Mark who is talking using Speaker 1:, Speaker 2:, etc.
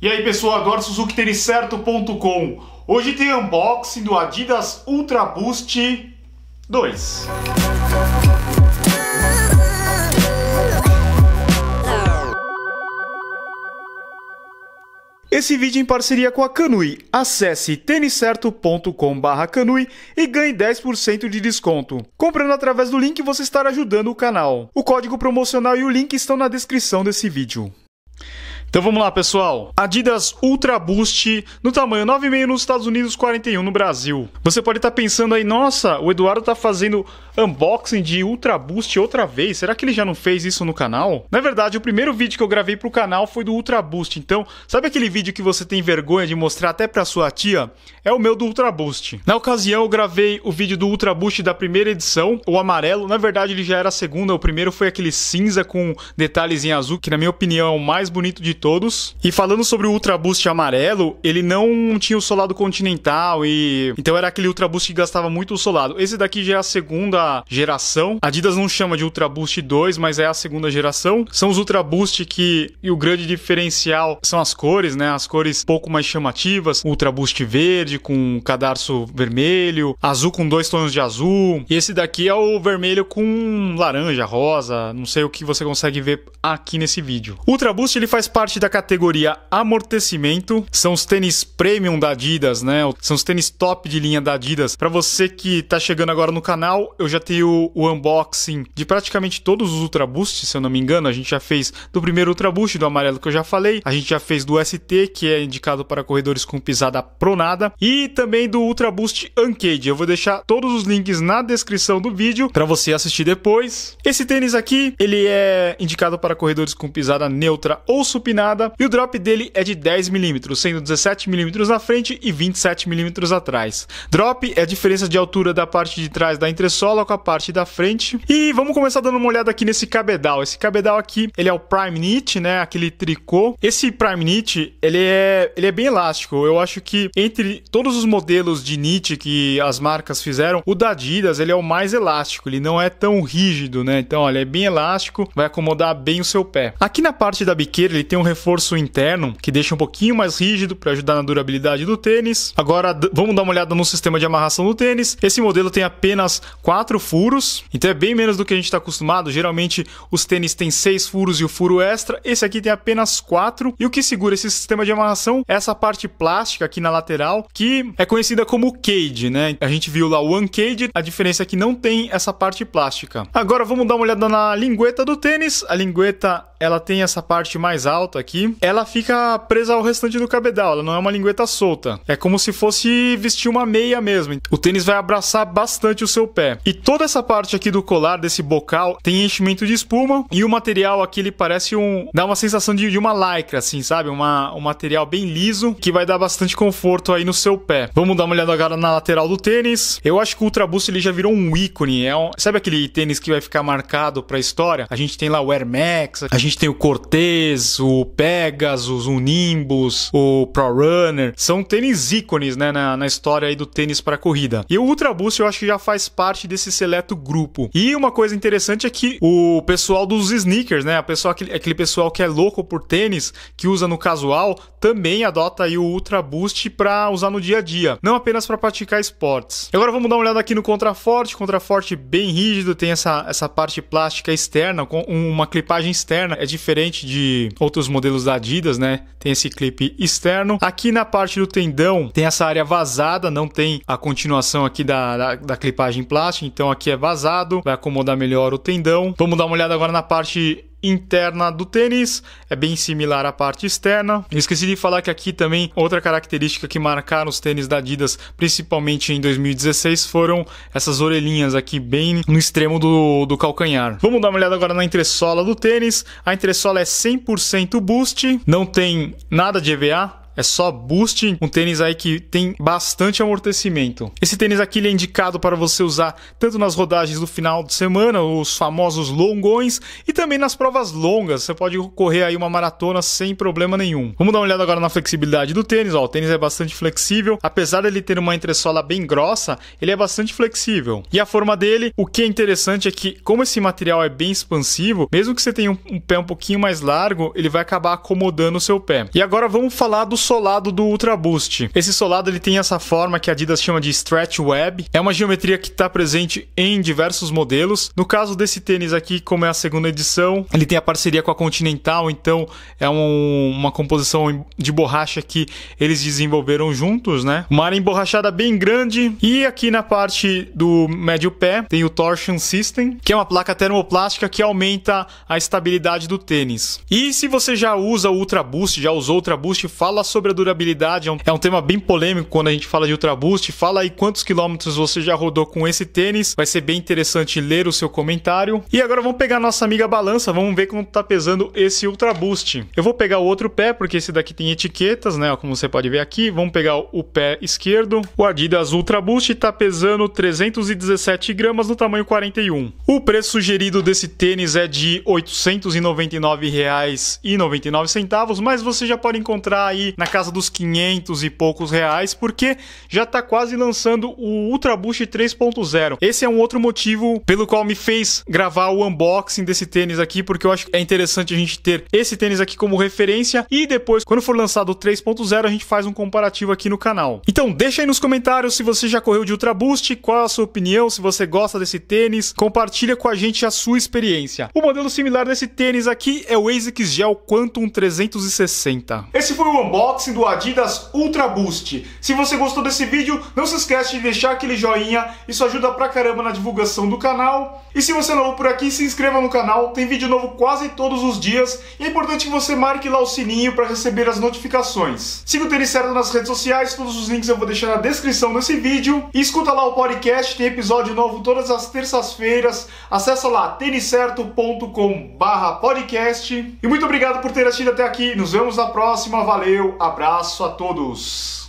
Speaker 1: E aí pessoal, agora Suzuki Hoje tem unboxing do Adidas Ultra Boost 2 Esse vídeo em parceria com a Canui. Acesse têniscerto.com canui e ganhe 10% de desconto. Comprando através do link, você estará ajudando o canal. O código promocional e o link estão na descrição desse vídeo. Então vamos lá, pessoal. Adidas Ultra Boost no tamanho 9,5 nos Estados Unidos, 41 no Brasil. Você pode estar tá pensando aí, nossa, o Eduardo está fazendo unboxing de Ultra Boost outra vez. Será que ele já não fez isso no canal? Na verdade, o primeiro vídeo que eu gravei pro canal foi do Ultra Boost. Então, sabe aquele vídeo que você tem vergonha de mostrar até pra sua tia? É o meu do Ultra Boost. Na ocasião, eu gravei o vídeo do Ultra Boost da primeira edição, o amarelo. Na verdade, ele já era a segunda. O primeiro foi aquele cinza com detalhes em azul, que na minha opinião é o mais bonito de todos. E falando sobre o Ultra Boost amarelo, ele não tinha o solado continental e então era aquele Ultra Boost que gastava muito o solado. Esse daqui já é a segunda geração. A Adidas não chama de Ultra Boost 2, mas é a segunda geração. São os Ultra Boost que e o grande diferencial são as cores, né? As cores pouco mais chamativas, Ultra Boost verde com cadarço vermelho, azul com dois tons de azul. E esse daqui é o vermelho com laranja, rosa, não sei o que você consegue ver aqui nesse vídeo. Ultra Boost ele faz parte da categoria amortecimento, são os tênis premium da Adidas, né? São os tênis top de linha da Adidas. Para você que tá chegando agora no canal, eu já já tem o, o, unboxing de praticamente todos os Ultra Boost, se eu não me engano. A gente já fez do primeiro Ultra Boost, do amarelo que eu já falei. A gente já fez do ST, que é indicado para corredores com pisada pronada. E também do Ultra Boost Uncage. Eu vou deixar todos os links na descrição do vídeo para você assistir depois. Esse tênis aqui, ele é indicado para corredores com pisada neutra ou supinada. E o drop dele é de 10mm, sendo 17mm na frente e 27mm atrás. Drop é a diferença de altura da parte de trás da entressola com a parte da frente. E vamos começar dando uma olhada aqui nesse cabedal. Esse cabedal aqui, ele é o prime knit, né? Aquele tricô. Esse prime knit, ele é, ele é bem elástico. Eu acho que entre todos os modelos de knit que as marcas fizeram, o da Adidas, ele é o mais elástico. Ele não é tão rígido, né? Então, olha, é bem elástico, vai acomodar bem o seu pé. Aqui na parte da biqueira, ele tem um reforço interno que deixa um pouquinho mais rígido para ajudar na durabilidade do tênis. Agora, vamos dar uma olhada no sistema de amarração do tênis. Esse modelo tem apenas quatro quatro furos, então é bem menos do que a gente está acostumado. Geralmente os tênis têm seis furos e o furo extra, esse aqui tem apenas quatro. E o que segura esse sistema de amarração é essa parte plástica aqui na lateral, que é conhecida como cage, né? A gente viu lá o uncaged, a diferença é que não tem essa parte plástica. Agora vamos dar uma olhada na lingueta do tênis. A lingueta ela tem essa parte mais alta aqui, ela fica presa ao restante do cabedal, ela não é uma lingueta solta. É como se fosse vestir uma meia mesmo. O tênis vai abraçar bastante o seu pé. E toda essa parte aqui do colar, desse bocal, tem enchimento de espuma e o material aqui ele parece um. dá uma sensação de, de uma lycra, assim, sabe? Uma, um material bem liso que vai dar bastante conforto aí no seu pé. Vamos dar uma olhada agora na lateral do tênis. Eu acho que o Ultra Boost ele já virou um ícone. É um... sabe aquele tênis que vai ficar marcado pra história? A gente tem lá o Air Max, a gente tem o Cortez, o Pegasus, o Nimbus, o Pro Runner. São tênis ícones, né, na, na história aí do tênis para corrida. E o Ultra Boost eu acho que já faz parte desse esse seleto grupo. E uma coisa interessante é que o pessoal dos sneakers, né? A pessoa, aquele, aquele pessoal que é louco por tênis, que usa no casual, também adota aí o Ultra Boost para usar no dia a dia, não apenas para praticar esportes. Agora vamos dar uma olhada aqui no contraforte, contraforte bem rígido, tem essa, essa parte plástica externa com uma clipagem externa, é diferente de outros modelos da Adidas, né? Tem esse clipe externo. Aqui na parte do tendão tem essa área vazada, não tem a continuação aqui da, da, da clipagem plástica, então aqui é vazado, vai acomodar melhor o tendão. Vamos dar uma olhada agora na parte interna do tênis, é bem similar à parte externa. esqueci de falar que aqui também outra característica que marcaram os tênis da Adidas, principalmente em 2016, foram essas orelhinhas aqui bem no extremo do, do calcanhar. Vamos dar uma olhada agora na entressola do tênis. A entressola é 100% boost, não tem nada de EVA, é só Boost, um tênis aí que tem bastante amortecimento. Esse tênis aqui é indicado para você usar tanto nas rodagens do final de semana, os famosos longões, e também nas provas longas. Você pode correr aí uma maratona sem problema nenhum. Vamos dar uma olhada agora na flexibilidade do tênis. Ó, o tênis é bastante flexível, apesar dele ter uma entressola bem grossa, ele é bastante flexível. E a forma dele, o que é interessante é que, como esse material é bem expansivo, mesmo que você tenha um, um pé um pouquinho mais largo, ele vai acabar acomodando o seu pé. E agora vamos falar dos solado do Ultra Boost. Esse solado ele tem essa forma que a Adidas chama de Stretch Web. É uma geometria que está presente em diversos modelos. No caso desse tênis aqui, como é a segunda edição, ele tem a parceria com a Continental, então é um, uma composição de borracha que eles desenvolveram juntos, né? Uma área emborrachada bem grande. E aqui na parte do médio pé tem o Torsion System, que é uma placa termoplástica que aumenta a estabilidade do tênis. E se você já usa o Ultra Boost, já usou o Ultra Boost, fala sobre sobre a durabilidade, é um, é um tema bem polêmico quando a gente fala de Ultra Boost. Fala aí quantos quilômetros você já rodou com esse tênis. Vai ser bem interessante ler o seu comentário. E agora vamos pegar nossa amiga balança, vamos ver como tá pesando esse Ultra Boost. Eu vou pegar o outro pé, porque esse daqui tem etiquetas, né? Como você pode ver aqui. Vamos pegar o pé esquerdo. O Adidas Boost tá pesando 317 gramas no tamanho 41. O preço sugerido desse tênis é de R$ 899,99, mas você já pode encontrar aí na casa dos 500 e poucos reais, porque já está quase lançando o Ultra Boost 3.0. Esse é um outro motivo pelo qual me fez gravar o unboxing desse tênis aqui, porque eu acho que é interessante a gente ter esse tênis aqui como referência e depois, quando for lançado o 3.0, a gente faz um comparativo aqui no canal. Então, deixa aí nos comentários se você já correu de Ultra Boost, qual é a sua opinião, se você gosta desse tênis, compartilha com a gente a sua experiência. O modelo similar desse tênis aqui é o ASICS Gel Quantum 360. Esse foi o unboxing unboxing do Adidas Ultra Boost. Se você gostou desse vídeo, não se esquece de deixar aquele joinha, isso ajuda pra caramba na divulgação do canal. E se você é novo por aqui, se inscreva no canal, tem vídeo novo quase todos os dias. E é importante que você marque lá o sininho para receber as notificações. Siga o Tênis Certo nas redes sociais, todos os links eu vou deixar na descrição desse vídeo. E escuta lá o podcast, tem episódio novo todas as terças-feiras. Acessa lá têniscerto.com barra podcast. E muito obrigado por ter assistido até aqui. Nos vemos na próxima. Valeu! abraço a todos!